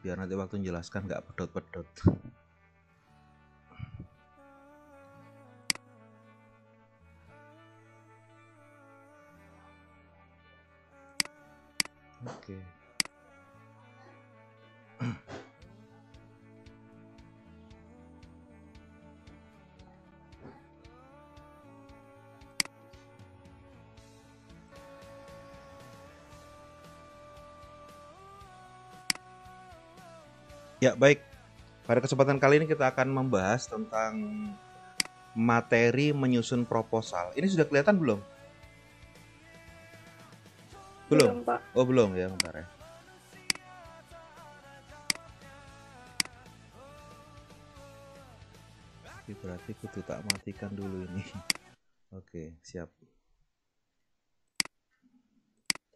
biar nanti waktu menjelaskan nggak pedot-pedot oke okay. Ya, baik. Pada kesempatan kali ini kita akan membahas tentang materi menyusun proposal. Ini sudah kelihatan belum? Belum. Oh, belum ya, bentar ya. Oke, berarti kudu tak matikan dulu ini. Oke, siap.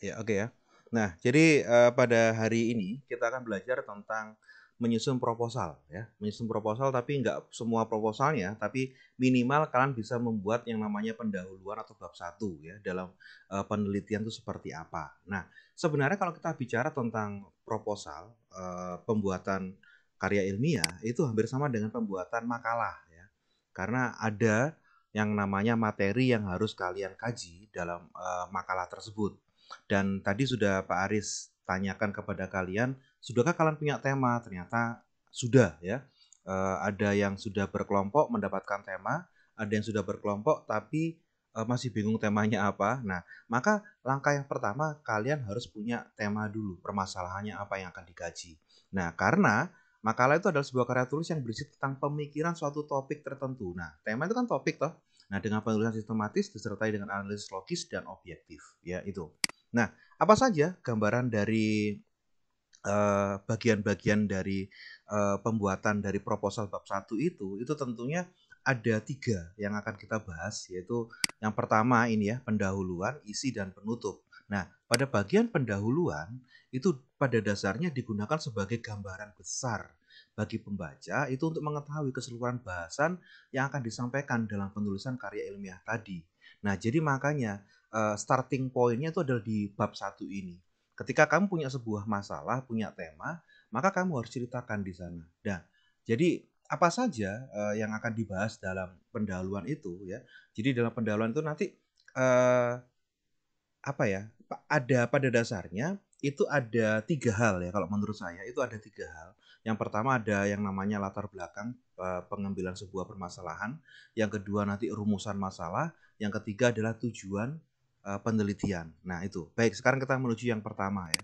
Ya, oke ya. Nah, jadi uh, pada hari ini kita akan belajar tentang menyusun proposal ya menyusun proposal tapi nggak semua proposalnya tapi minimal kalian bisa membuat yang namanya pendahuluan atau bab satu ya dalam uh, penelitian itu seperti apa nah sebenarnya kalau kita bicara tentang proposal uh, pembuatan karya ilmiah itu hampir sama dengan pembuatan makalah ya karena ada yang namanya materi yang harus kalian kaji dalam uh, makalah tersebut dan tadi sudah Pak Aris tanyakan kepada kalian sudahkah kalian punya tema? Ternyata sudah ya. E, ada yang sudah berkelompok mendapatkan tema, ada yang sudah berkelompok tapi e, masih bingung temanya apa. Nah, maka langkah yang pertama kalian harus punya tema dulu, permasalahannya apa yang akan dikaji. Nah, karena makalah itu adalah sebuah karya tulis yang berisi tentang pemikiran suatu topik tertentu. Nah, tema itu kan topik toh. Nah, dengan penulisan sistematis disertai dengan analisis logis dan objektif, ya itu. Nah, apa saja gambaran dari Eh, bagian-bagian uh, dari uh, pembuatan dari proposal bab 1 itu itu tentunya ada tiga yang akan kita bahas yaitu yang pertama ini ya pendahuluan isi dan penutup nah pada bagian pendahuluan itu pada dasarnya digunakan sebagai gambaran besar bagi pembaca itu untuk mengetahui keseluruhan bahasan yang akan disampaikan dalam penulisan karya ilmiah tadi nah jadi makanya uh, starting pointnya itu adalah di bab satu ini Ketika kamu punya sebuah masalah, punya tema, maka kamu harus ceritakan di sana. Nah, jadi apa saja uh, yang akan dibahas dalam pendahuluan itu ya. Jadi dalam pendahuluan itu nanti uh, apa ya? Ada pada dasarnya itu ada tiga hal ya kalau menurut saya itu ada tiga hal. Yang pertama ada yang namanya latar belakang eh, pengambilan sebuah permasalahan. Yang kedua nanti rumusan masalah. Yang ketiga adalah tujuan uh, penelitian. Nah, itu. Baik, sekarang kita menuju yang pertama ya.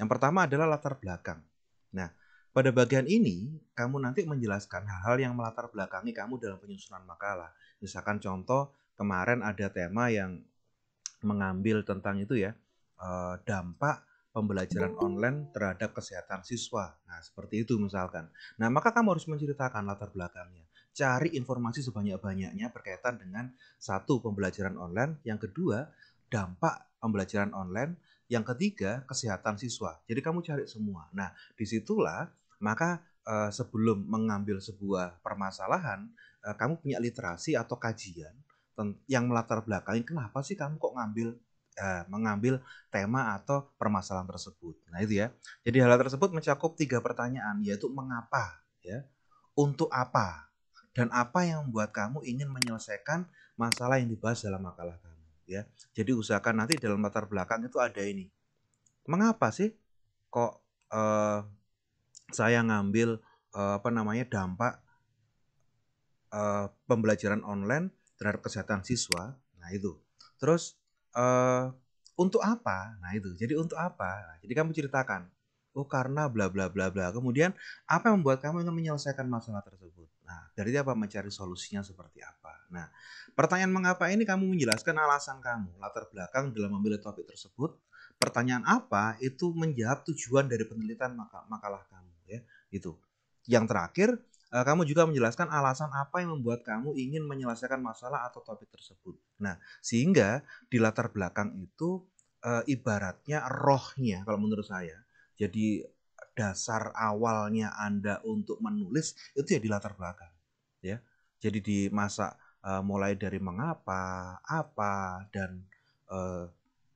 Yang pertama adalah latar belakang. Nah, pada bagian ini kamu nanti menjelaskan hal-hal yang melatar belakangi kamu dalam penyusunan makalah. Misalkan contoh kemarin ada tema yang mengambil tentang itu ya, uh, dampak pembelajaran online terhadap kesehatan siswa. Nah, seperti itu misalkan. Nah, maka kamu harus menceritakan latar belakangnya. Cari informasi sebanyak-banyaknya berkaitan dengan satu pembelajaran online, yang kedua dampak pembelajaran online. Yang ketiga, kesehatan siswa. Jadi kamu cari semua. Nah, disitulah maka eh, sebelum mengambil sebuah permasalahan, eh, kamu punya literasi atau kajian yang melatar belakangi kenapa sih kamu kok ngambil eh, mengambil tema atau permasalahan tersebut. Nah itu ya. Jadi hal tersebut mencakup tiga pertanyaan yaitu mengapa, ya, untuk apa, dan apa yang membuat kamu ingin menyelesaikan masalah yang dibahas dalam makalah kamu ya. Jadi usahakan nanti dalam latar belakang itu ada ini. Mengapa sih kok uh, saya ngambil uh, apa namanya dampak uh, pembelajaran online terhadap kesehatan siswa? Nah, itu. Terus uh, untuk apa? Nah, itu. Jadi untuk apa? Nah, jadi kamu ceritakan. Oh, karena bla bla bla bla. Kemudian apa yang membuat kamu ingin menyelesaikan masalah tersebut? Nah, dari apa mencari solusinya seperti apa? Nah, pertanyaan mengapa ini kamu menjelaskan alasan kamu, latar belakang dalam memilih topik tersebut. Pertanyaan apa itu menjawab tujuan dari penelitian maka makalah kamu ya. Itu. Yang terakhir, eh, kamu juga menjelaskan alasan apa yang membuat kamu ingin menyelesaikan masalah atau topik tersebut. Nah, sehingga di latar belakang itu eh, ibaratnya rohnya kalau menurut saya. Jadi dasar awalnya Anda untuk menulis itu ya di latar belakang ya. Jadi di masa uh, eh, mulai dari mengapa, apa dan uh,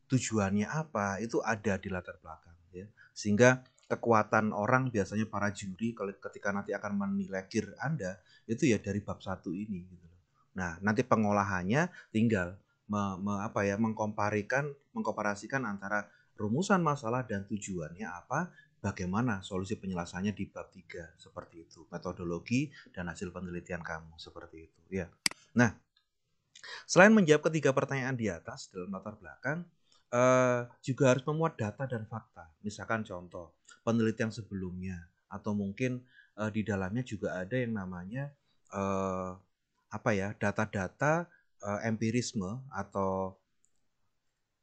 tujuannya apa itu ada di latar belakang ya. Sehingga kekuatan orang biasanya para juri kalau ketika nanti akan menilai gear Anda itu ya dari bab satu ini gitu loh. Nah, nanti pengolahannya tinggal me, me, apa ya mengkomparikan mengkomparasikan antara rumusan masalah dan tujuannya apa bagaimana solusi penyelesaiannya di bab 3 seperti itu metodologi dan hasil penelitian kamu seperti itu ya nah selain menjawab ketiga pertanyaan di atas dalam latar belakang eh, juga harus memuat data dan fakta misalkan contoh penelitian sebelumnya atau mungkin eh, di dalamnya juga ada yang namanya eh, apa ya data-data eh, empirisme atau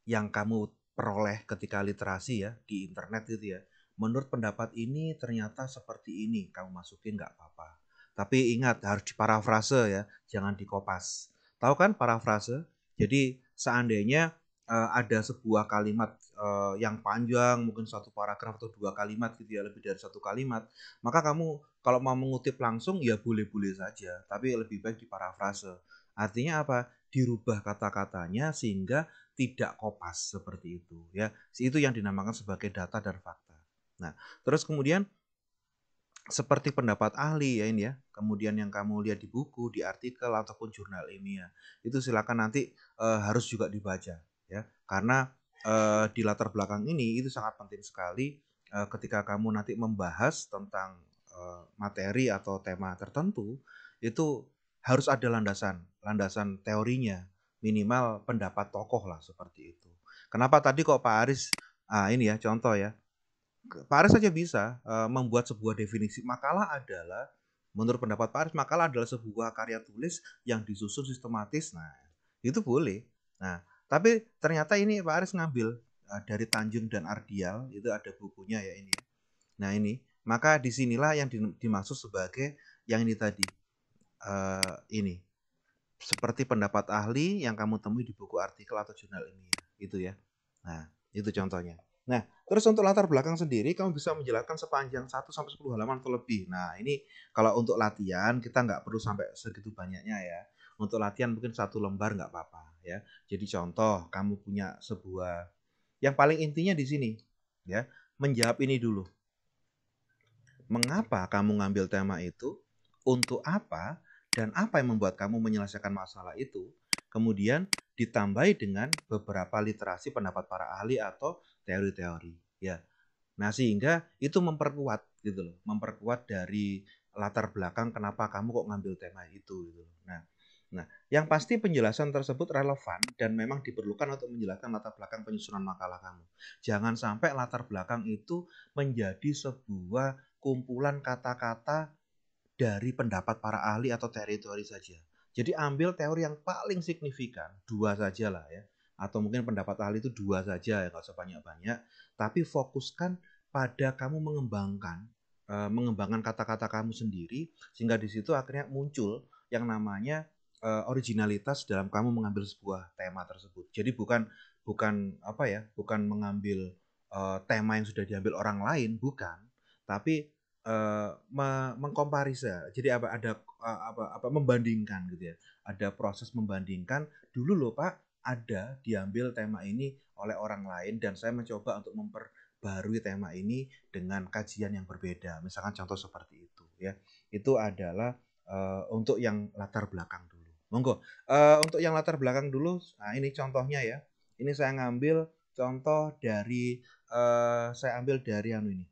yang kamu peroleh ketika literasi ya di internet gitu ya menurut pendapat ini ternyata seperti ini kamu masukin nggak apa-apa tapi ingat harus diparafrase ya jangan dikopas tahu kan parafrase jadi seandainya uh, ada sebuah kalimat uh, yang panjang mungkin satu paragraf atau dua kalimat gitu ya lebih dari satu kalimat maka kamu kalau mau mengutip langsung ya boleh-boleh saja tapi lebih baik diparafrase artinya apa dirubah kata-katanya sehingga tidak kopas seperti itu ya itu yang dinamakan sebagai data dan fakta Nah, terus kemudian seperti pendapat ahli ya ini ya, kemudian yang kamu lihat di buku, di artikel ataupun jurnal ini ya itu silakan nanti e, harus juga dibaca ya, karena e, di latar belakang ini itu sangat penting sekali e, ketika kamu nanti membahas tentang e, materi atau tema tertentu itu harus ada landasan, landasan teorinya minimal pendapat tokoh lah seperti itu. Kenapa tadi kok Pak Aris, ah ini ya contoh ya, Paris saja bisa uh, membuat sebuah definisi. Makalah adalah menurut pendapat Paris makalah adalah sebuah karya tulis yang disusun sistematis. Nah, itu boleh. Nah, tapi ternyata ini Pak Aris ngambil uh, dari Tanjung dan Ardial itu ada bukunya ya ini. Nah, ini maka disinilah yang dimaksud sebagai yang ini tadi. Uh, ini seperti pendapat ahli yang kamu temui di buku artikel atau jurnal ini gitu ya. Nah, itu contohnya. Nah, terus untuk latar belakang sendiri kamu bisa menjelaskan sepanjang 1 sampai 10 halaman atau lebih. Nah, ini kalau untuk latihan kita nggak perlu sampai segitu banyaknya ya. Untuk latihan mungkin satu lembar nggak apa-apa ya. Jadi contoh kamu punya sebuah yang paling intinya di sini ya, menjawab ini dulu. Mengapa kamu ngambil tema itu? Untuk apa? Dan apa yang membuat kamu menyelesaikan masalah itu? Kemudian ditambah dengan beberapa literasi pendapat para ahli atau teori-teori ya nah sehingga itu memperkuat gitu loh memperkuat dari latar belakang kenapa kamu kok ngambil tema itu gitu loh. nah nah yang pasti penjelasan tersebut relevan dan memang diperlukan untuk menjelaskan latar belakang penyusunan makalah kamu jangan sampai latar belakang itu menjadi sebuah kumpulan kata-kata dari pendapat para ahli atau teori-teori saja jadi ambil teori yang paling signifikan, dua saja lah ya. Atau mungkin pendapat ahli itu dua saja ya, nggak sebanyak banyak Tapi fokuskan pada kamu mengembangkan, eh, mengembangkan kata-kata kamu sendiri, sehingga di situ akhirnya muncul yang namanya eh, originalitas dalam kamu mengambil sebuah tema tersebut. Jadi bukan bukan apa ya, bukan mengambil eh, tema yang sudah diambil orang lain, bukan, tapi uh, Jadi ada Eh, apa apa membandingkan gitu ya. Ada proses membandingkan dulu loh Pak ada diambil tema ini oleh orang lain dan saya mencoba untuk memperbarui tema ini dengan kajian yang berbeda. Misalkan contoh seperti itu ya. Itu adalah uh, untuk yang latar belakang dulu. Monggo. Uh, untuk yang latar belakang dulu, nah ini contohnya ya. Ini saya ngambil contoh dari uh, saya ambil dari anu ini.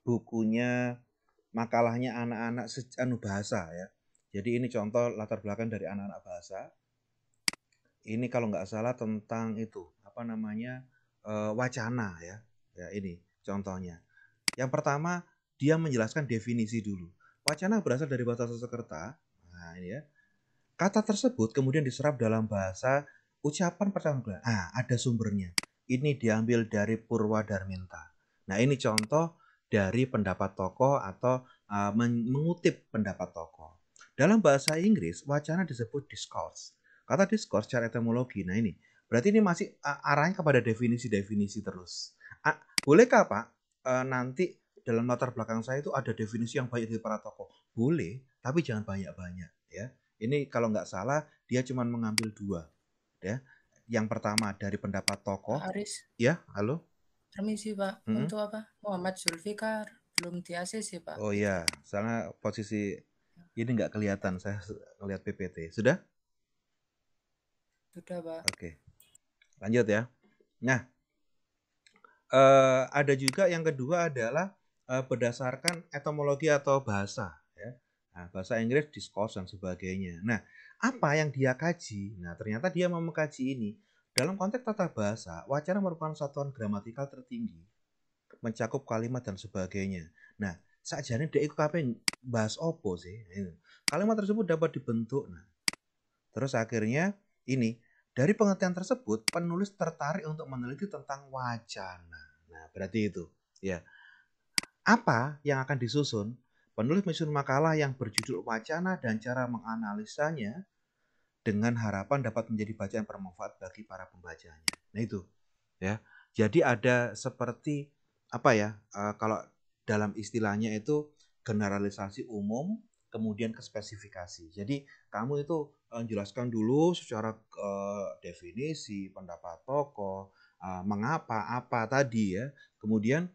Bukunya makalahnya anak-anak anu bahasa ya. Jadi ini contoh latar belakang dari anak-anak bahasa. Ini kalau nggak salah tentang itu apa namanya e, wacana ya. Ya ini contohnya. Yang pertama dia menjelaskan definisi dulu. Wacana berasal dari bahasa Sanskerta. Nah ini ya. Kata tersebut kemudian diserap dalam bahasa ucapan pertama. Ah ada sumbernya. Ini diambil dari Purwadarminta. Nah ini contoh dari pendapat tokoh atau eh, mengutip pendapat tokoh. Dalam bahasa Inggris, wacana disebut discourse. Kata discourse secara etimologi, nah ini berarti ini masih eh, arahnya kepada definisi-definisi terus. bolehkah Pak eh, nanti dalam latar belakang saya itu ada definisi yang banyak dari para tokoh? Boleh, tapi jangan banyak-banyak ya. Ini kalau nggak salah dia cuma mengambil dua, ya. Yang pertama dari pendapat tokoh. Haris. Ya, halo. Permisi Pak, hmm? untuk apa? Muhammad Zulfikar belum di sih Pak. Oh iya, soalnya posisi ini nggak kelihatan, saya lihat PPT. Sudah? Sudah Pak. Oke, lanjut ya. Nah, eh, ada juga yang kedua adalah eh, berdasarkan etimologi atau bahasa. Ya. Nah, bahasa Inggris, discourse, dan sebagainya. Nah, apa yang dia kaji? Nah, ternyata dia mau mengkaji ini dalam konteks tata bahasa, wacana merupakan satuan gramatikal tertinggi, mencakup kalimat dan sebagainya. Nah, saat dek iku kabeh bahas opo sih? Gitu. Kalimat tersebut dapat dibentuk. Nah, terus akhirnya ini dari pengertian tersebut, penulis tertarik untuk meneliti tentang wacana. Nah, berarti itu, ya. Apa yang akan disusun? Penulis menyusun makalah yang berjudul wacana dan cara menganalisanya dengan harapan dapat menjadi bacaan bermanfaat bagi para pembacanya. Nah itu ya. Jadi ada seperti apa ya eh, kalau dalam istilahnya itu generalisasi umum kemudian kespesifikasi. Jadi kamu itu menjelaskan eh, jelaskan dulu secara eh, definisi, pendapat tokoh, mengapa apa tadi ya. Kemudian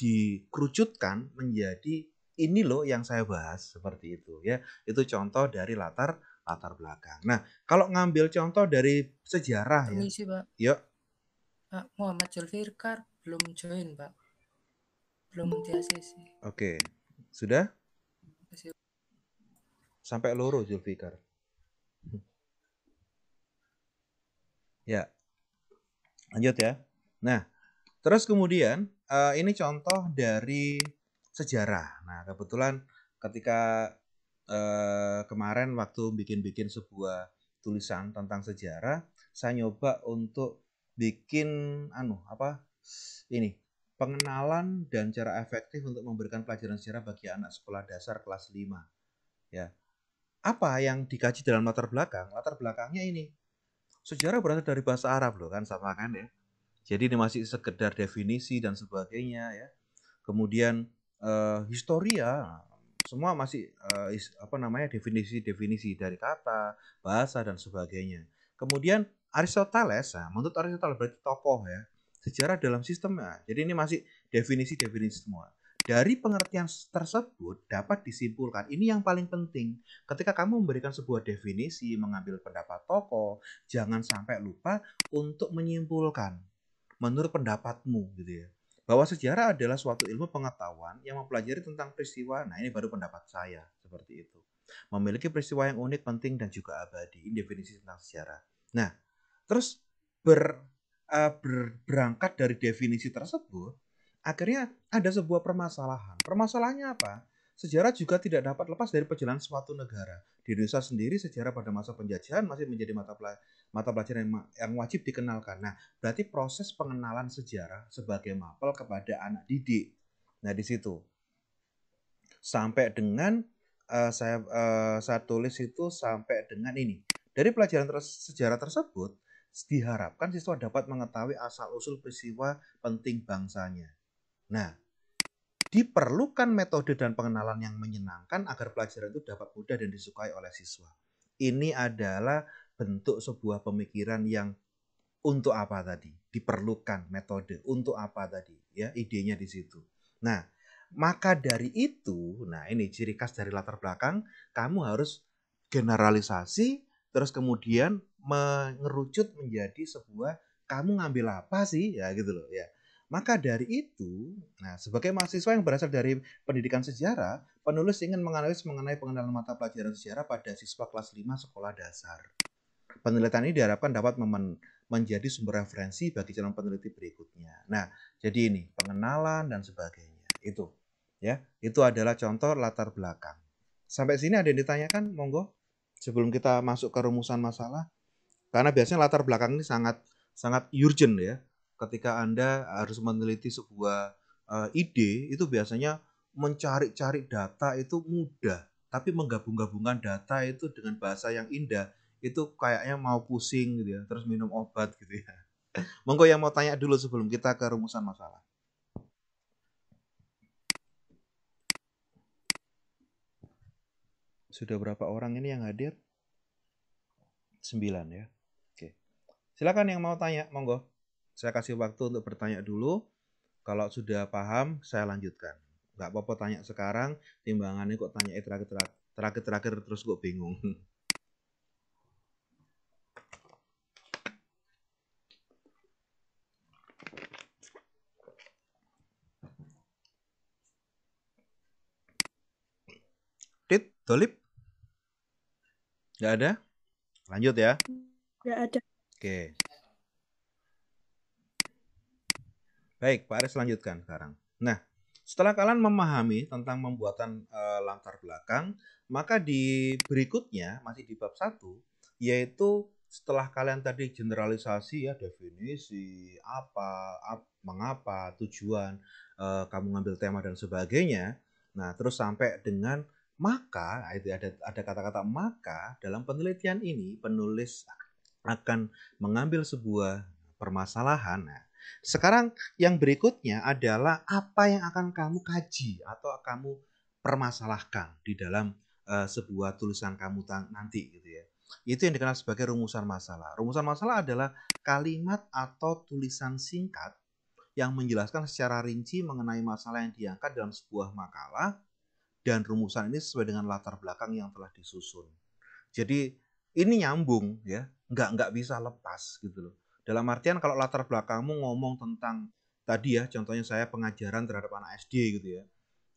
dikerucutkan menjadi ini loh yang saya bahas seperti itu ya. Itu contoh dari latar latar belakang. Nah, kalau ngambil contoh dari sejarah ya. Permisi, ya. Pak. Yuk. Pak Muhammad Zulfikar belum join, Pak. Belum di ACC. Oke. Okay. Sudah? Sampai loro Zulfikar. Ya. Lanjut ya. Nah, terus kemudian uh, ini contoh dari sejarah. Nah, kebetulan ketika Eh, kemarin waktu bikin-bikin sebuah tulisan tentang sejarah, saya nyoba untuk bikin anu apa ini pengenalan dan cara efektif untuk memberikan pelajaran sejarah bagi anak sekolah dasar kelas 5. Ya. Apa yang dikaji dalam latar belakang? Latar belakangnya ini. Sejarah berasal dari bahasa Arab loh kan sama kan ya. Jadi ini masih sekedar definisi dan sebagainya ya. Kemudian eh, historia semua masih uh, is, apa namanya definisi-definisi dari kata, bahasa dan sebagainya. Kemudian Aristoteles, nah, menurut Aristoteles berarti tokoh ya, sejarah dalam sistem ya. Jadi ini masih definisi-definisi semua. Dari pengertian tersebut dapat disimpulkan, ini yang paling penting. Ketika kamu memberikan sebuah definisi, mengambil pendapat tokoh, jangan sampai lupa untuk menyimpulkan menurut pendapatmu gitu ya bahwa sejarah adalah suatu ilmu pengetahuan yang mempelajari tentang peristiwa. Nah, ini baru pendapat saya seperti itu. Memiliki peristiwa yang unik, penting dan juga abadi. Ini definisi tentang sejarah. Nah, terus ber, uh, eh, ber berangkat dari definisi tersebut, akhirnya ada sebuah permasalahan. Permasalahannya apa? Sejarah juga tidak dapat lepas dari perjalanan suatu negara. Di Indonesia sendiri sejarah pada masa penjajahan masih menjadi mata, pelaj mata pelajaran yang, yang wajib dikenalkan. Nah, berarti proses pengenalan sejarah sebagai mapel kepada anak didik. Nah, di situ. Sampai dengan uh, saya uh, saya tulis itu sampai dengan ini. Dari pelajaran ter sejarah tersebut diharapkan siswa dapat mengetahui asal-usul peristiwa penting bangsanya. Nah, diperlukan metode dan pengenalan yang menyenangkan agar pelajaran itu dapat mudah dan disukai oleh siswa. Ini adalah bentuk sebuah pemikiran yang untuk apa tadi? Diperlukan metode untuk apa tadi? Ya, idenya di situ. Nah, maka dari itu, nah ini ciri khas dari latar belakang, kamu harus generalisasi terus kemudian mengerucut menjadi sebuah kamu ngambil apa sih ya gitu loh ya maka dari itu, nah sebagai mahasiswa yang berasal dari pendidikan sejarah, penulis ingin menganalisis mengenai pengenalan mata pelajaran sejarah pada siswa kelas 5 sekolah dasar. Penelitian ini diharapkan dapat menjadi sumber referensi bagi calon peneliti berikutnya. Nah, jadi ini pengenalan dan sebagainya. Itu ya, itu adalah contoh latar belakang. Sampai sini ada yang ditanyakan, monggo sebelum kita masuk ke rumusan masalah. Karena biasanya latar belakang ini sangat sangat urgent ya ketika Anda harus meneliti sebuah uh, ide itu biasanya mencari-cari data itu mudah, tapi menggabung-gabungkan data itu dengan bahasa yang indah itu kayaknya mau pusing gitu ya, terus minum obat gitu ya. Monggo yang mau tanya dulu sebelum kita ke rumusan masalah. Sudah berapa orang ini yang hadir? sembilan ya. Oke. Silakan yang mau tanya, monggo. Saya kasih waktu untuk bertanya dulu. Kalau sudah paham, saya lanjutkan. Gak apa-apa tanya sekarang, timbangannya kok tanya terakhir-terakhir terus kok bingung. Tit, dolip? Gak ada? Lanjut ya. Gak ada. Oke. Okay. Baik, Pak Aris lanjutkan sekarang. Nah, setelah kalian memahami tentang pembuatan e, latar belakang, maka di berikutnya masih di bab 1 yaitu setelah kalian tadi generalisasi ya definisi apa, ap, mengapa, tujuan e, kamu ngambil tema dan sebagainya. Nah, terus sampai dengan maka nah, itu ada ada kata-kata maka dalam penelitian ini penulis akan mengambil sebuah permasalahan. Nah, sekarang yang berikutnya adalah apa yang akan kamu kaji atau kamu permasalahkan di dalam uh, sebuah tulisan kamu nanti gitu ya. Itu yang dikenal sebagai rumusan masalah. Rumusan masalah adalah kalimat atau tulisan singkat yang menjelaskan secara rinci mengenai masalah yang diangkat dalam sebuah makalah dan rumusan ini sesuai dengan latar belakang yang telah disusun. Jadi ini nyambung ya, nggak nggak bisa lepas gitu loh. Dalam artian kalau latar belakangmu ngomong tentang tadi ya contohnya saya pengajaran terhadap anak SD gitu ya.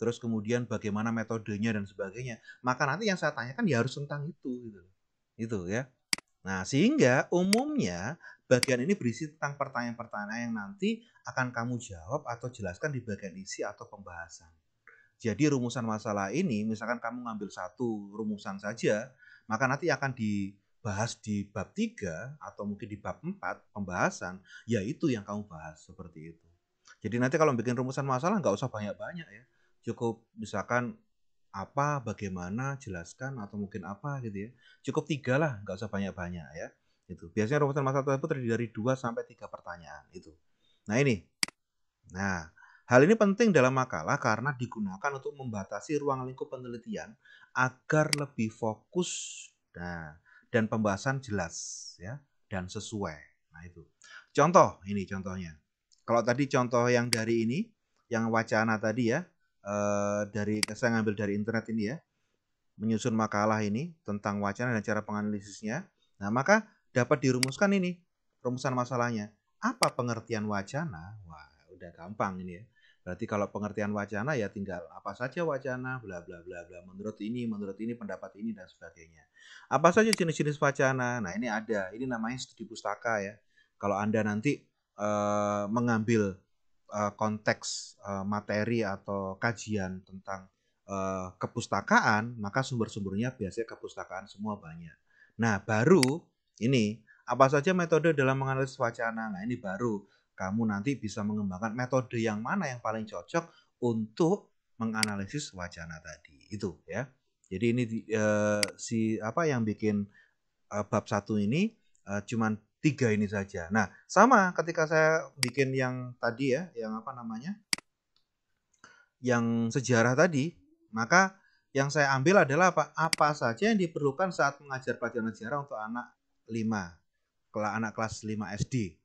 Terus kemudian bagaimana metodenya dan sebagainya. Maka nanti yang saya tanyakan ya harus tentang itu gitu. Itu ya. Nah, sehingga umumnya bagian ini berisi tentang pertanyaan-pertanyaan yang nanti akan kamu jawab atau jelaskan di bagian isi atau pembahasan. Jadi rumusan masalah ini, misalkan kamu ngambil satu rumusan saja, maka nanti akan di bahas di bab 3 atau mungkin di bab 4 pembahasan, ya itu yang kamu bahas seperti itu. Jadi nanti kalau bikin rumusan masalah nggak usah banyak-banyak ya. Cukup misalkan apa, bagaimana, jelaskan atau mungkin apa gitu ya. Cukup tiga lah, nggak usah banyak-banyak ya. Itu biasanya rumusan masalah tersebut terdiri dari 2 sampai 3 pertanyaan itu. Nah ini, nah Hal ini penting dalam makalah karena digunakan untuk membatasi ruang lingkup penelitian agar lebih fokus. Nah, dan pembahasan jelas ya dan sesuai. Nah itu. Contoh ini contohnya. Kalau tadi contoh yang dari ini yang wacana tadi ya eh, dari saya ngambil dari internet ini ya menyusun makalah ini tentang wacana dan cara penganalisisnya. Nah maka dapat dirumuskan ini rumusan masalahnya. Apa pengertian wacana? Wah udah gampang ini ya. Berarti kalau pengertian wacana ya tinggal apa saja wacana, bla bla bla bla. Menurut ini, menurut ini, pendapat ini dan sebagainya. Apa saja jenis-jenis wacana? Nah ini ada, ini namanya studi pustaka ya. Kalau anda nanti uh, mengambil uh, konteks uh, materi atau kajian tentang uh, kepustakaan, maka sumber-sumbernya biasanya kepustakaan semua banyak. Nah baru ini apa saja metode dalam menganalisis wacana? Nah ini baru kamu nanti bisa mengembangkan metode yang mana yang paling cocok untuk menganalisis wacana tadi itu ya jadi ini uh, si apa yang bikin uh, bab satu ini uh, cuman tiga ini saja nah sama ketika saya bikin yang tadi ya yang apa namanya yang sejarah tadi maka yang saya ambil adalah apa apa saja yang diperlukan saat mengajar pelajaran sejarah untuk anak 5 anak kelas 5 SD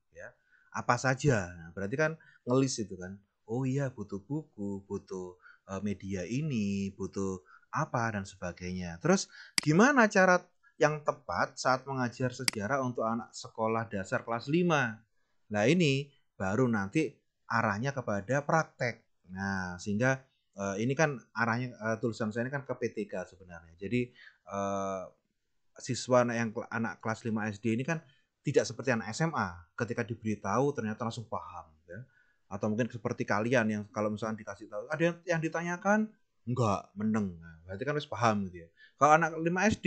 apa saja. Nah, berarti kan ngelis itu kan. Oh iya butuh buku, butuh eh, media ini, butuh apa dan sebagainya. Terus gimana cara yang tepat saat mengajar sejarah untuk anak sekolah dasar kelas 5? Nah, ini baru nanti arahnya kepada praktek. Nah, sehingga uh, ini kan arahnya uh, tulisan saya ini kan ke PTK sebenarnya. Jadi uh, siswa yang anak kelas 5 SD ini kan tidak seperti anak SMA ketika diberitahu ternyata langsung paham ya atau mungkin seperti kalian yang kalau misalnya dikasih tahu ada yang, ditanyakan enggak meneng nah, berarti kan harus paham gitu ya kalau anak 5 SD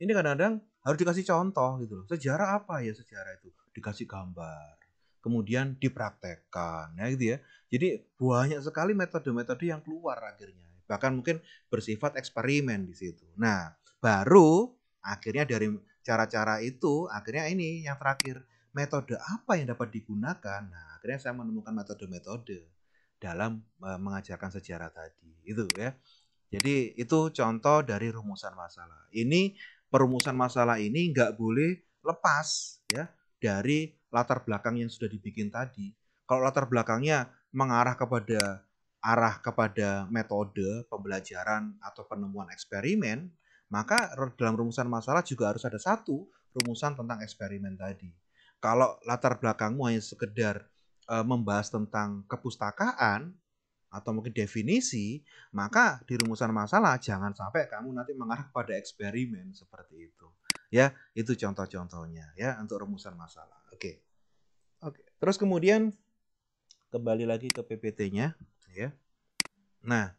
ini kadang-kadang harus dikasih contoh gitu loh sejarah apa ya sejarah itu dikasih gambar kemudian dipraktekkan ya gitu ya jadi banyak sekali metode-metode yang keluar akhirnya bahkan mungkin bersifat eksperimen di situ nah baru akhirnya dari cara-cara itu akhirnya ini yang terakhir metode apa yang dapat digunakan. Nah, akhirnya saya menemukan metode-metode dalam e, mengajarkan sejarah tadi. Itu ya. Jadi itu contoh dari rumusan masalah. Ini perumusan masalah ini nggak boleh lepas ya dari latar belakang yang sudah dibikin tadi. Kalau latar belakangnya mengarah kepada arah kepada metode pembelajaran atau penemuan eksperimen, maka dalam rumusan masalah juga harus ada satu rumusan tentang eksperimen tadi. Kalau latar belakangmu hanya sekedar e, membahas tentang kepustakaan atau mungkin definisi, maka di rumusan masalah jangan sampai kamu nanti mengarah pada eksperimen seperti itu. Ya, itu contoh-contohnya ya untuk rumusan masalah. Oke. Oke. Terus kemudian kembali lagi ke PPT-nya ya. Nah,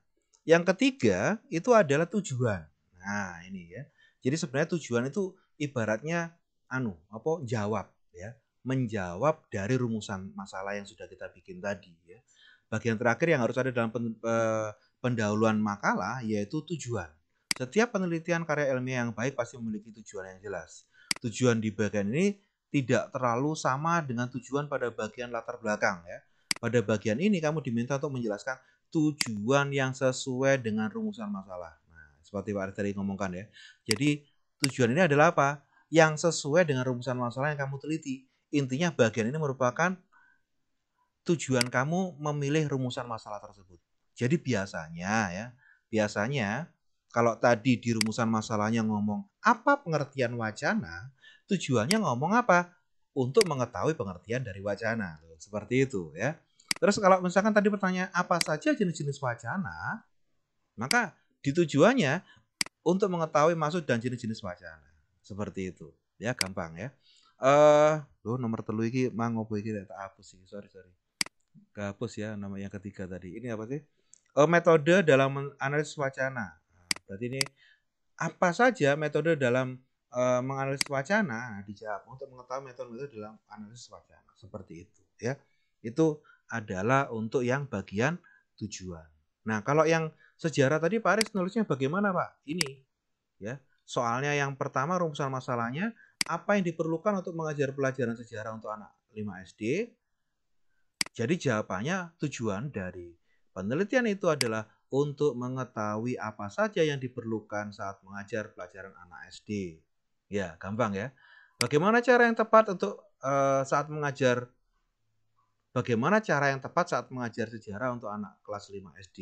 yang ketiga itu adalah tujuan. Nah, ini ya. Jadi sebenarnya tujuan itu ibaratnya anu, apa jawab ya, menjawab dari rumusan masalah yang sudah kita bikin tadi ya. Bagian terakhir yang harus ada dalam pen, eh, pendahuluan makalah yaitu tujuan. Setiap penelitian karya ilmiah yang baik pasti memiliki tujuan yang jelas. Tujuan di bagian ini tidak terlalu sama dengan tujuan pada bagian latar belakang ya. Pada bagian ini kamu diminta untuk menjelaskan tujuan yang sesuai dengan rumusan masalah seperti Pak Arif tadi ngomongkan ya. Jadi tujuan ini adalah apa? Yang sesuai dengan rumusan masalah yang kamu teliti. Intinya bagian ini merupakan tujuan kamu memilih rumusan masalah tersebut. Jadi biasanya ya, biasanya kalau tadi di rumusan masalahnya ngomong apa pengertian wacana, tujuannya ngomong apa? Untuk mengetahui pengertian dari wacana. Seperti itu ya. Terus kalau misalkan tadi pertanyaan apa saja jenis-jenis wacana, maka Ditujuannya untuk mengetahui maksud dan jenis-jenis wacana. Seperti itu. Ya gampang ya. Eh, uh, loh, nomor telu iki mang opo iki tak hapus sih Sorry, sorry. Kehapus ya nama yang ketiga tadi. Ini apa sih? Uh, metode dalam analisis wacana. Nah, berarti ini apa saja metode dalam uh, menganalisis wacana nah, dijawab untuk mengetahui metode-metode dalam analisis wacana seperti itu ya. Itu adalah untuk yang bagian tujuan. Nah, kalau yang Sejarah tadi Pak Aris nulisnya bagaimana Pak? Ini ya. Soalnya yang pertama rumusan masalahnya apa yang diperlukan untuk mengajar pelajaran sejarah untuk anak 5 SD? Jadi jawabannya tujuan dari penelitian itu adalah untuk mengetahui apa saja yang diperlukan saat mengajar pelajaran anak SD. Ya, gampang ya. Bagaimana cara yang tepat untuk uh, saat mengajar bagaimana cara yang tepat saat mengajar sejarah untuk anak kelas 5 SD?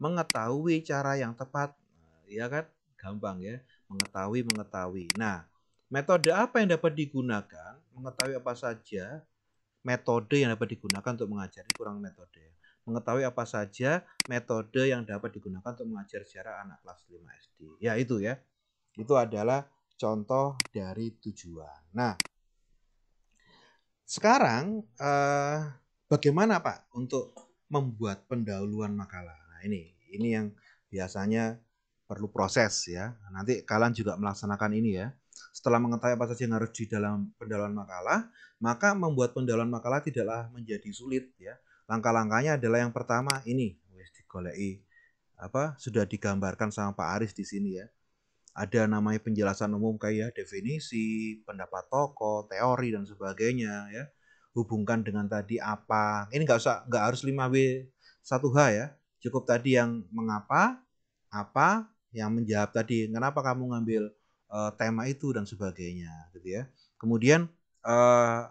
mengetahui cara yang tepat. Ya kan? Gampang ya. Mengetahui, mengetahui. Nah, metode apa yang dapat digunakan? Mengetahui apa saja metode yang dapat digunakan untuk mengajar. kurang metode. Mengetahui apa saja metode yang dapat digunakan untuk mengajar secara anak kelas 5 SD. Ya, itu ya. Itu adalah contoh dari tujuan. Nah, sekarang eh, bagaimana Pak untuk membuat pendahuluan makalah? Nah, ini ini yang biasanya perlu proses ya. Nanti kalian juga melaksanakan ini ya. Setelah mengetahui apa saja yang harus di dalam pendalaman makalah, maka membuat pendalaman makalah tidaklah menjadi sulit ya. Langkah-langkahnya adalah yang pertama ini, wis digoleki apa sudah digambarkan sama Pak Aris di sini ya. Ada namanya penjelasan umum kayak ya, definisi, pendapat tokoh, teori dan sebagainya ya. Hubungkan dengan tadi apa. Ini nggak usah nggak harus 5W 1H ya cukup tadi yang mengapa, apa, yang menjawab tadi kenapa kamu ngambil uh, tema itu dan sebagainya gitu ya. Kemudian uh,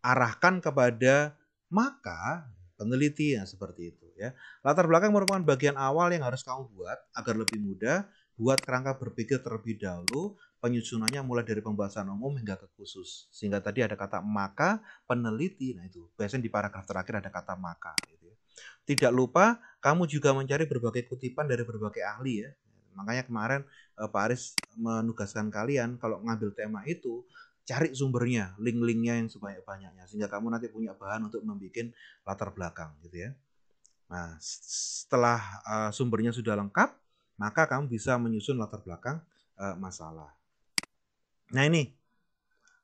arahkan kepada maka peneliti ya seperti itu ya. Latar belakang merupakan bagian awal yang harus kamu buat agar lebih mudah buat kerangka berpikir terlebih dahulu penyusunannya mulai dari pembahasan umum hingga ke khusus. Sehingga tadi ada kata maka peneliti. Nah itu biasanya di paragraf terakhir ada kata maka. Tidak lupa kamu juga mencari berbagai kutipan dari berbagai ahli ya. Makanya kemarin eh, Pak Aris menugaskan kalian kalau ngambil tema itu cari sumbernya, link-linknya yang sebanyak-banyaknya sehingga kamu nanti punya bahan untuk membuat latar belakang gitu ya. Nah, setelah eh, sumbernya sudah lengkap, maka kamu bisa menyusun latar belakang eh, masalah. Nah, ini.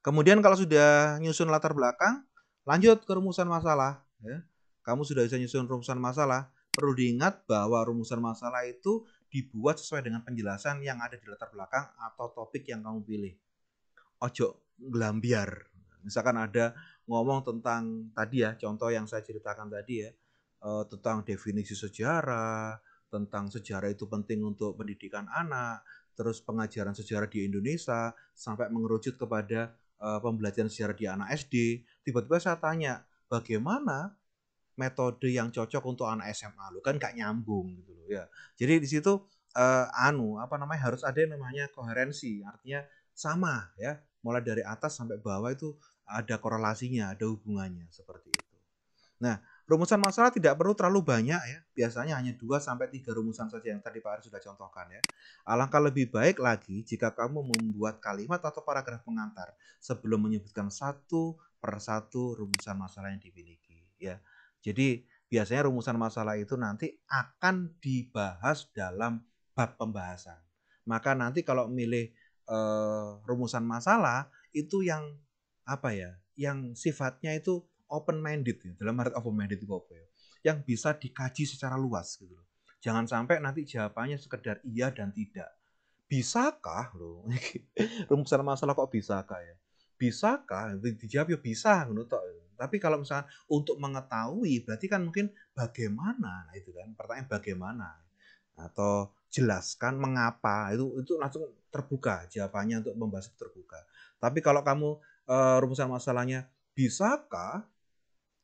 Kemudian kalau sudah nyusun latar belakang, lanjut ke rumusan masalah ya kamu sudah bisa nyusun rumusan masalah, perlu diingat bahwa rumusan masalah itu dibuat sesuai dengan penjelasan yang ada di latar belakang atau topik yang kamu pilih. Ojo gelambiar. Misalkan ada ngomong tentang tadi ya, contoh yang saya ceritakan tadi ya, eh, tentang definisi sejarah, tentang sejarah itu penting untuk pendidikan anak, terus pengajaran sejarah di Indonesia, sampai mengerucut kepada eh, pembelajaran sejarah di anak SD. Tiba-tiba saya tanya, bagaimana metode yang cocok untuk anak SMA lu kan gak nyambung gitu loh ya jadi di situ uh, anu apa namanya harus ada yang namanya koherensi artinya sama ya mulai dari atas sampai bawah itu ada korelasinya ada hubungannya seperti itu nah rumusan masalah tidak perlu terlalu banyak ya biasanya hanya 2 sampai tiga rumusan saja yang tadi Pak Ari sudah contohkan ya alangkah lebih baik lagi jika kamu membuat kalimat atau paragraf pengantar sebelum menyebutkan satu per satu rumusan masalah yang dimiliki ya jadi biasanya rumusan masalah itu nanti akan dibahas dalam bab pembahasan. Maka nanti kalau milih e, rumusan masalah itu yang apa ya, yang sifatnya itu open minded ya. Gitu, dalam arti open minded itu apa ya? Yang bisa dikaji secara luas gitu loh. Jangan sampai nanti jawabannya sekedar iya dan tidak. Bisakah loh? rumusan masalah kok bisakah ya? Bisakah? Dijawab ya bisa menurut gitu tapi kalau misalnya untuk mengetahui berarti kan mungkin bagaimana nah itu kan pertanyaan bagaimana atau jelaskan mengapa itu itu langsung terbuka jawabannya untuk membahas itu terbuka. Tapi kalau kamu e, rumusan masalahnya bisakah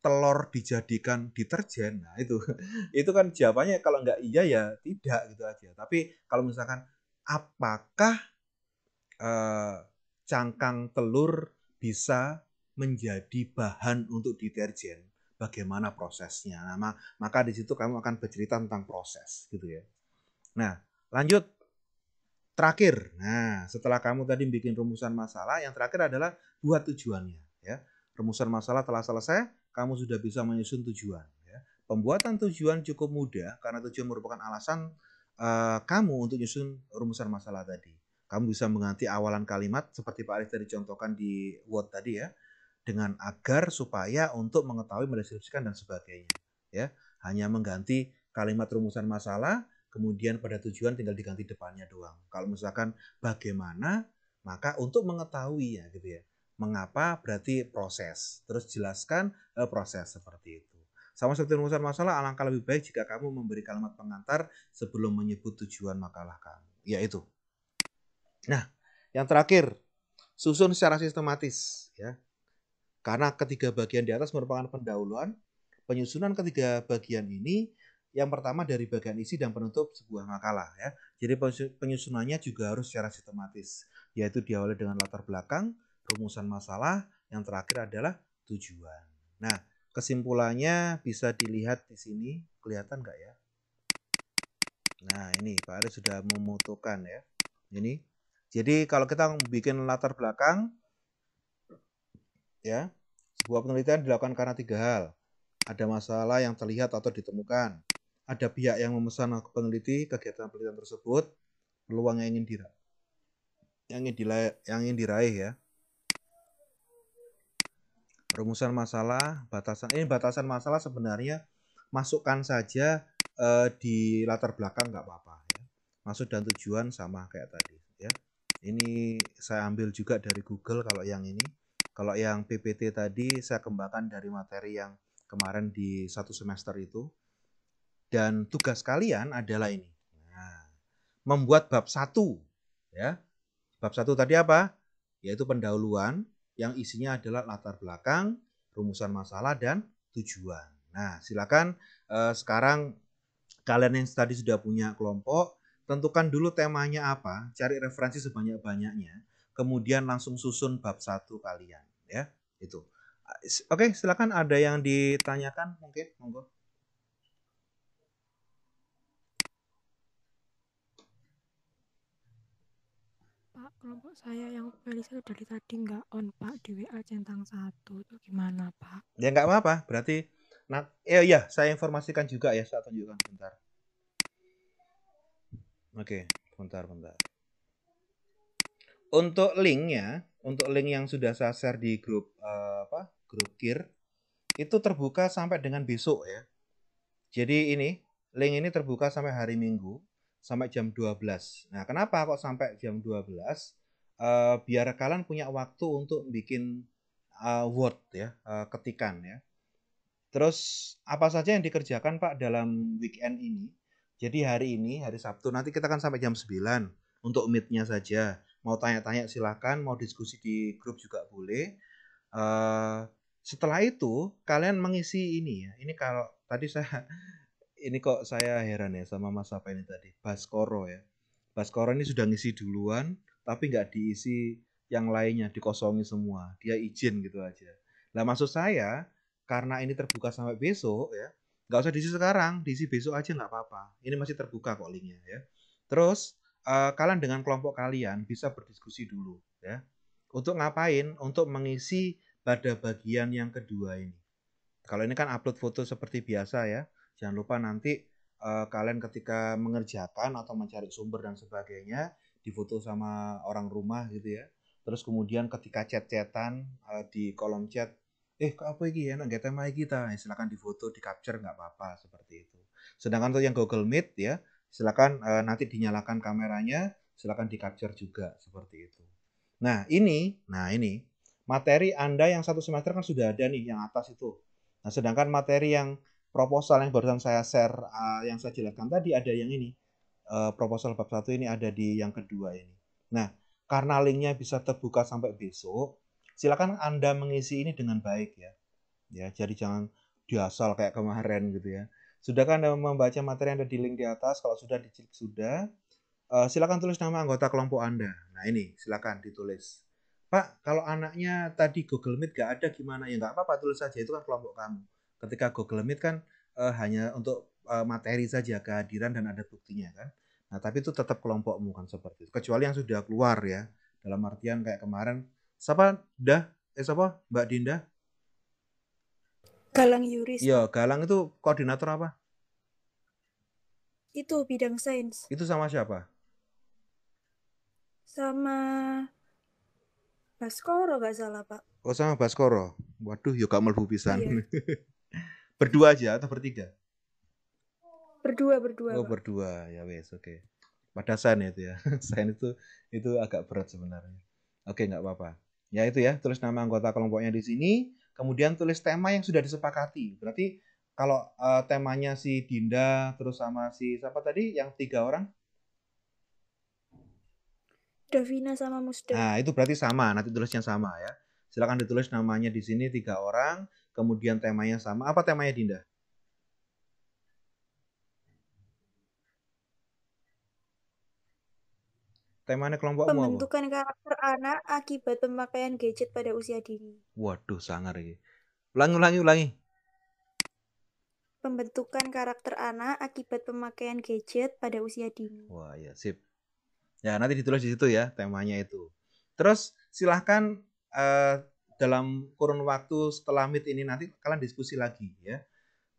telur dijadikan deterjen nah itu itu kan jawabannya kalau nggak iya ya tidak gitu aja tapi kalau misalkan apakah e, cangkang telur bisa menjadi bahan untuk deterjen bagaimana prosesnya. Nah, maka di situ kamu akan bercerita tentang proses gitu ya. Nah, lanjut terakhir. Nah, setelah kamu tadi bikin rumusan masalah, yang terakhir adalah buat tujuannya ya. Rumusan masalah telah selesai, kamu sudah bisa menyusun tujuan ya. Pembuatan tujuan cukup mudah karena tujuan merupakan alasan uh, kamu untuk menyusun rumusan masalah tadi. Kamu bisa mengganti awalan kalimat seperti Pak Arif tadi contohkan di Word tadi ya dengan agar supaya untuk mengetahui mendeskripsikan dan sebagainya ya hanya mengganti kalimat rumusan masalah kemudian pada tujuan tinggal diganti depannya doang kalau misalkan bagaimana maka untuk mengetahui ya gitu ya mengapa berarti proses terus jelaskan eh, proses seperti itu sama seperti rumusan masalah alangkah lebih baik jika kamu memberi kalimat pengantar sebelum menyebut tujuan makalah kamu yaitu nah yang terakhir susun secara sistematis ya karena ketiga bagian di atas merupakan pendahuluan penyusunan ketiga bagian ini yang pertama dari bagian isi dan penutup sebuah makalah ya. Jadi penyusunannya juga harus secara sistematis, yaitu diawali dengan latar belakang, rumusan masalah, yang terakhir adalah tujuan. Nah, kesimpulannya bisa dilihat di sini, kelihatan nggak ya? Nah, ini Pak Aris sudah membutuhkan ya. Ini. Jadi kalau kita bikin latar belakang, ya. Sebuah penelitian dilakukan karena tiga hal. Ada masalah yang terlihat atau ditemukan, ada pihak yang memesan peneliti kegiatan penelitian tersebut, peluang yang ingin diraih, yang ingin, diraih, yang ingin diraih ya. Rumusan masalah, batasan ini batasan masalah sebenarnya masukkan saja eh, di latar belakang nggak apa-apa ya. Masuk dan tujuan sama kayak tadi ya. Ini saya ambil juga dari Google kalau yang ini kalau yang PPT tadi saya kembangkan dari materi yang kemarin di satu semester itu. Dan tugas kalian adalah ini. Nah, membuat bab satu. Ya. Bab satu tadi apa? Yaitu pendahuluan yang isinya adalah latar belakang, rumusan masalah, dan tujuan. Nah, silakan eh, sekarang kalian yang tadi sudah punya kelompok, tentukan dulu temanya apa, cari referensi sebanyak-banyaknya, kemudian langsung susun bab satu kalian ya itu oke silakan ada yang ditanyakan mungkin monggo Pak kelompok saya yang playlistnya dari tadi nggak on Pak di WA centang satu itu gimana Pak ya nggak apa-apa berarti nah ya ya saya informasikan juga ya saya tunjukkan sebentar oke okay, bentar bentar untuk linknya untuk link yang sudah saya share di grup uh, apa grup kir itu terbuka sampai dengan besok ya jadi ini link ini terbuka sampai hari minggu sampai jam 12 nah kenapa kok sampai jam 12 uh, eh, biar kalian punya waktu untuk bikin uh, word ya uh, ketikan ya terus apa saja yang dikerjakan pak dalam weekend ini jadi hari ini hari Sabtu nanti kita akan sampai jam 9 untuk meetnya saja mau tanya-tanya silahkan mau diskusi di grup juga boleh uh, setelah itu kalian mengisi ini ya ini kalau tadi saya ini kok saya heran ya sama mas apa ini tadi Baskoro ya Baskoro ini sudah ngisi duluan tapi nggak diisi yang lainnya dikosongi semua dia izin gitu aja lah maksud saya karena ini terbuka sampai besok ya nggak usah diisi sekarang diisi besok aja nggak apa-apa ini masih terbuka kok linknya ya terus Eh, kalian dengan kelompok kalian bisa berdiskusi dulu ya. Untuk ngapain? Untuk mengisi pada bagian yang kedua ini. Kalau ini kan upload foto seperti biasa ya. Jangan lupa nanti uh, kalian ketika mengerjakan atau mencari sumber dan sebagainya difoto sama orang rumah gitu ya. Terus kemudian ketika chat-chatan uh, di kolom chat eh kok apa ini enak tema kita ya, silakan difoto di capture nggak apa-apa seperti itu sedangkan untuk yang Google Meet ya Silakan e, nanti dinyalakan kameranya, silakan di capture juga seperti itu. Nah, ini, nah ini materi Anda yang satu semester kan sudah ada nih yang atas itu. Nah, sedangkan materi yang proposal yang barusan saya share uh, yang saya jelaskan tadi ada yang ini. Uh, proposal bab satu ini ada di yang kedua ini. Nah, karena linknya bisa terbuka sampai besok, silakan Anda mengisi ini dengan baik ya. Ya, jadi jangan diasal kayak kemarin gitu ya. Sudahkah Anda membaca materi yang ada di link di atas? Kalau sudah diklik sudah, uh, silakan tulis nama anggota kelompok Anda. Nah ini silakan ditulis. Pak, kalau anaknya tadi Google Meet gak ada gimana? Ya nggak apa-apa tulis saja itu kan kelompok kamu. Ketika Google Meet kan uh, hanya untuk uh, materi saja kehadiran dan ada buktinya kan. Nah tapi itu tetap kelompokmu kan seperti itu. Kecuali yang sudah keluar ya. Dalam artian kayak kemarin siapa dah eh siapa Mbak Dinda Galang Yuris. Iya, Galang itu koordinator apa? Itu bidang sains. Itu sama siapa? Sama Baskoro gak salah, Pak. Oh, sama Baskoro. Waduh, yuk ya kamu lebih Iya. berdua aja atau bertiga? Berdua, berdua. Oh, Pak. berdua. Ya wes, oke. Okay. Padasan itu ya. sains itu itu agak berat sebenarnya. Oke, okay, nggak apa-apa. Ya itu ya, terus nama anggota kelompoknya di sini kemudian tulis tema yang sudah disepakati berarti kalau uh, temanya si Dinda terus sama si siapa tadi yang tiga orang Davina sama Musda. Nah, itu berarti sama. Nanti tulisnya sama ya. Silakan ditulis namanya di sini tiga orang, kemudian temanya sama. Apa temanya Dinda? Temanya kelompok Pembentukan apa? karakter anak akibat pemakaian gadget pada usia dini. Waduh, sangar ya Ulangi, ulangi, ulangi. Pembentukan karakter anak akibat pemakaian gadget pada usia dini. Wah, ya sip. Ya, nanti ditulis di situ ya temanya itu. Terus silahkan uh, dalam kurun waktu setelah meet ini nanti kalian diskusi lagi ya.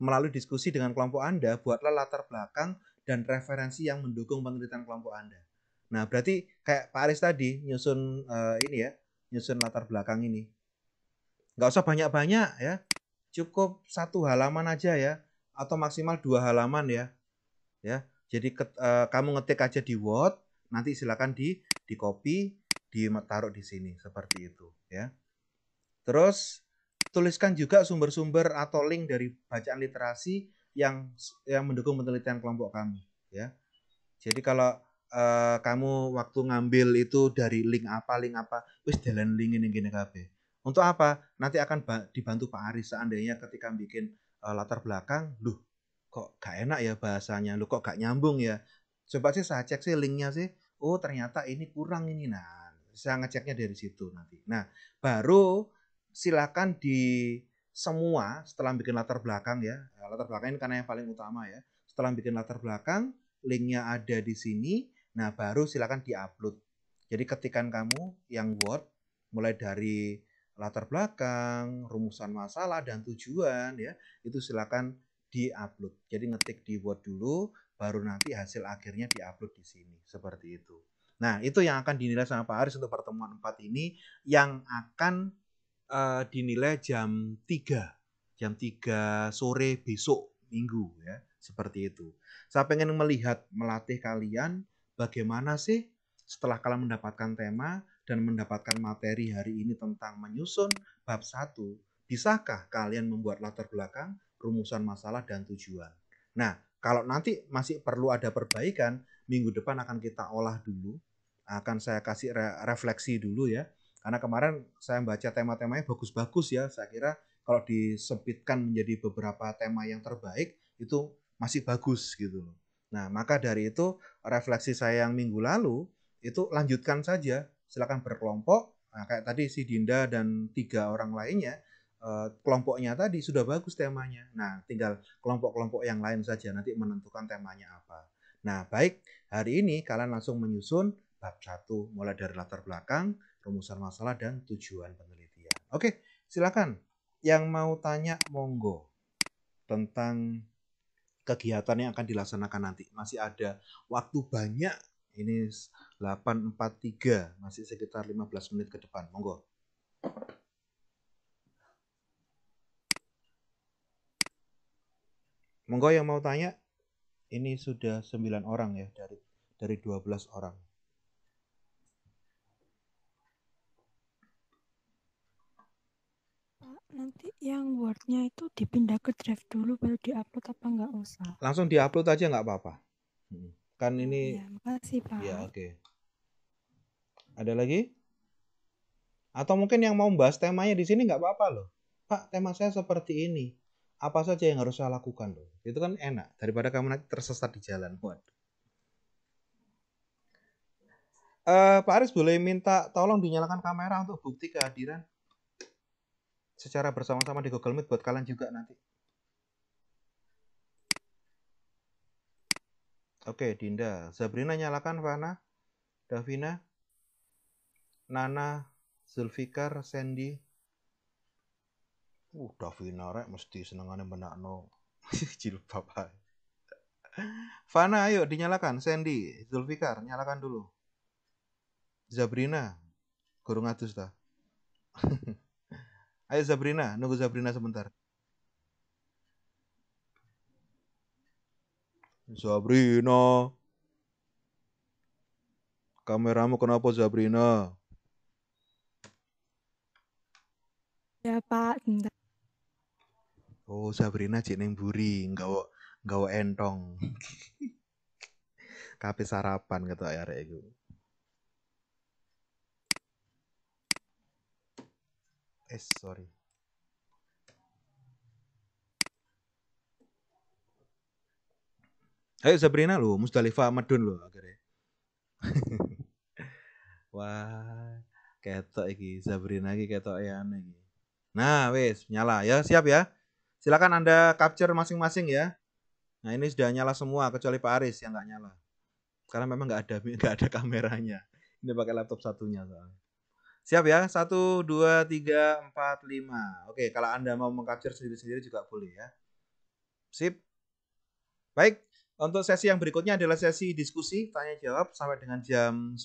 Melalui diskusi dengan kelompok Anda, buatlah latar belakang dan referensi yang mendukung penelitian kelompok Anda. Nah, berarti kayak Pak Aris tadi nyusun uh, ini ya, nyusun latar belakang ini. Nggak usah banyak-banyak ya. Cukup satu halaman aja ya atau maksimal dua halaman ya. Ya. Jadi ke, uh, eh, kamu ngetik aja di Word, nanti silakan di di copy, ditaruh di sini seperti itu ya. Terus tuliskan juga sumber-sumber atau link dari bacaan literasi yang yang mendukung penelitian kelompok kamu ya. Jadi kalau Eh, kamu waktu ngambil itu dari link apa link apa wis jalan link ini gini kabeh untuk apa nanti akan dibantu Pak Aris seandainya ketika bikin uh, latar belakang loh kok gak enak ya bahasanya loh kok gak nyambung ya coba sih saya cek sih linknya sih oh ternyata ini kurang ini nah saya ngeceknya dari situ nanti nah baru silakan di semua setelah bikin latar belakang ya latar belakang ini karena yang paling utama ya setelah bikin latar belakang linknya ada di sini Nah, baru silakan di upload Jadi ketikan kamu yang Word mulai dari latar belakang, rumusan masalah dan tujuan ya, itu silakan di upload Jadi ngetik di Word dulu, baru nanti hasil akhirnya di upload di sini. Seperti itu. Nah, itu yang akan dinilai sama Pak Aris untuk pertemuan 4 ini yang akan uh, dinilai jam 3. Jam 3 sore besok minggu ya, seperti itu. Saya pengen melihat melatih kalian bagaimana sih setelah kalian mendapatkan tema dan mendapatkan materi hari ini tentang menyusun bab 1, bisakah kalian membuat latar belakang, rumusan masalah, dan tujuan? Nah, kalau nanti masih perlu ada perbaikan, minggu depan akan kita olah dulu, akan saya kasih re refleksi dulu ya. Karena kemarin saya baca tema-temanya bagus-bagus ya, saya kira kalau disempitkan menjadi beberapa tema yang terbaik, itu masih bagus gitu loh. Nah, maka dari itu refleksi saya yang minggu lalu itu lanjutkan saja, silakan berkelompok. Nah, kayak tadi si Dinda dan tiga orang lainnya eh, kelompoknya tadi sudah bagus temanya. Nah, tinggal kelompok-kelompok yang lain saja nanti menentukan temanya apa. Nah, baik, hari ini kalian langsung menyusun bab satu mulai dari latar belakang, rumusan masalah dan tujuan penelitian. Oke, silakan yang mau tanya monggo tentang kegiatan yang akan dilaksanakan nanti. Masih ada waktu banyak, ini 8.43, masih sekitar 15 menit ke depan. Monggo. Monggo yang mau tanya, ini sudah 9 orang ya dari dari 12 orang. nanti yang Wordnya itu dipindah ke Drive dulu baru diupload apa nggak usah? Langsung diupload aja nggak apa-apa. Hmm. Kan ini. Ya, kasih Pak. Ya oke. Ada lagi? Atau mungkin yang mau bahas temanya di sini nggak apa-apa loh. Pak tema saya seperti ini. Apa saja yang harus saya lakukan loh? Itu kan enak daripada kamu nanti tersesat di jalan. buat. Uh, eh, Pak Aris boleh minta tolong dinyalakan kamera untuk bukti kehadiran secara bersama-sama di Google Meet buat kalian juga nanti. Oke, Dinda. Sabrina nyalakan Vana, Davina, Nana, Zulfikar, Sandy. Uh, Davina rek mesti senengane benakno jilbab ae. Vana ayo dinyalakan Sandy, Zulfikar nyalakan dulu. Zabrina, kurung atus ta. Ayo Zabrina, nunggu Zabrina sebentar. Zabrina. Kameramu kenapa Zabrina? Ya Pak, bentar. Oh Sabrina cik neng buri, nggawa nggawa entong. Kape sarapan kata arek ya, iku. eh sorry Ayo Sabrina lo, Musdalifah Madun lo akhirnya. Wah, ketok iki Sabrina iki ketok ya aneh Nah, wes nyala ya, siap ya. Silakan Anda capture masing-masing ya. Nah, ini sudah nyala semua kecuali Pak Aris yang nggak nyala. Karena memang nggak ada nggak ada kameranya. Ini pakai laptop satunya soalnya. Siap ya? Satu, dua, tiga, empat, lima. Oke, kalau Anda mau mengcapture sendiri-sendiri juga boleh ya. Sip. Baik, untuk sesi yang berikutnya adalah sesi diskusi, tanya-jawab sampai dengan jam 9.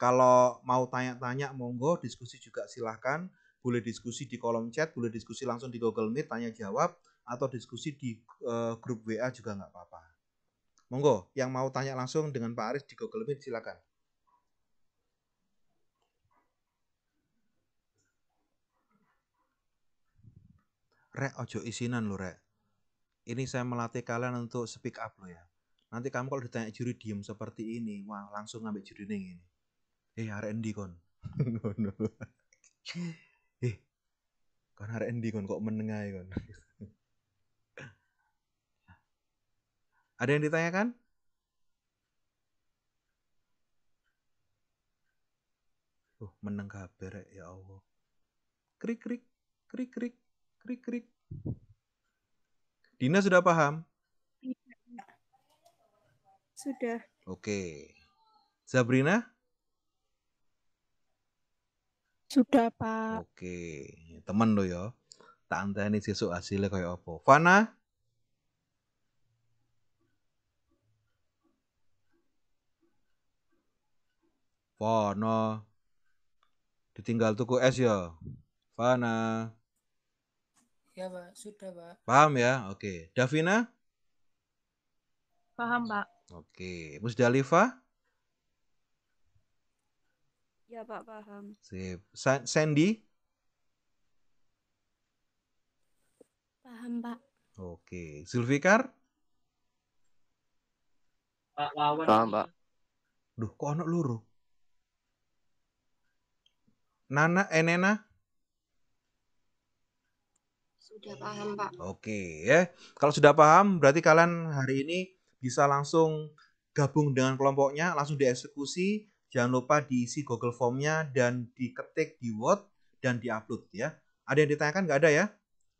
Kalau mau tanya-tanya, monggo. Diskusi juga silahkan. Boleh diskusi di kolom chat, boleh diskusi langsung di Google Meet, tanya-jawab. Atau diskusi di uh, grup WA juga nggak apa-apa. Monggo, yang mau tanya langsung dengan Pak Aris di Google Meet silahkan. Rek, ojo isinan lo Rek. Ini saya melatih kalian untuk speak up lo ya. Nanti kamu kalau ditanya juri diem seperti ini, wah langsung ngambil juri ini. Eh, hey, Endi kon. eh, kan hari Endi kon kok menengah kon. Ada yang ditanyakan? Oh, meneng kabar ya Allah. Krik krik krik krik. Krik krik. Dina sudah paham? Iya. Sudah. Oke. Sabrina? Sudah, Pak. Oke. Temen lo ya. Tak entah ini sisu hasilnya kayak apa. Fana? Fana. Ditinggal tuku es ya. Fana. Ya Pak, sudah Pak. Paham ya? Oke. Davina? Paham Pak. Oke. Musdalifah? Ya Pak, paham. Sip. Sa Sandy? Paham Pak. Oke. Zulfikar? Pak Wawan. Paham Pak. Duh, kok anak luruh. Nana, Enena? Eh, sudah paham, Pak. Oke, ya. Kalau sudah paham, berarti kalian hari ini bisa langsung gabung dengan kelompoknya, langsung dieksekusi. Jangan lupa diisi Google Formnya dan diketik di Word dan diupload ya. Ada yang ditanyakan nggak ada ya?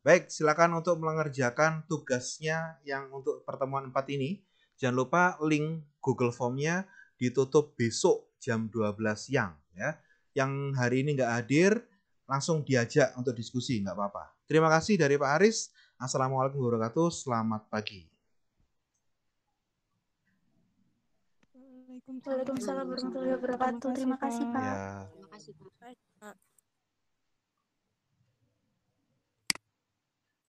Baik, silakan untuk mengerjakan tugasnya yang untuk pertemuan empat ini. Jangan lupa link Google Formnya ditutup besok jam 12 siang ya. Yang hari ini nggak hadir, langsung diajak untuk diskusi, nggak apa-apa. Terima kasih dari Pak Aris. Assalamualaikum warahmatullahi wabarakatuh. Selamat pagi. Waalaikumsalam warahmatullahi wabarakatuh. Terima kasih, Pak. Ya. Terima kasih, Pak.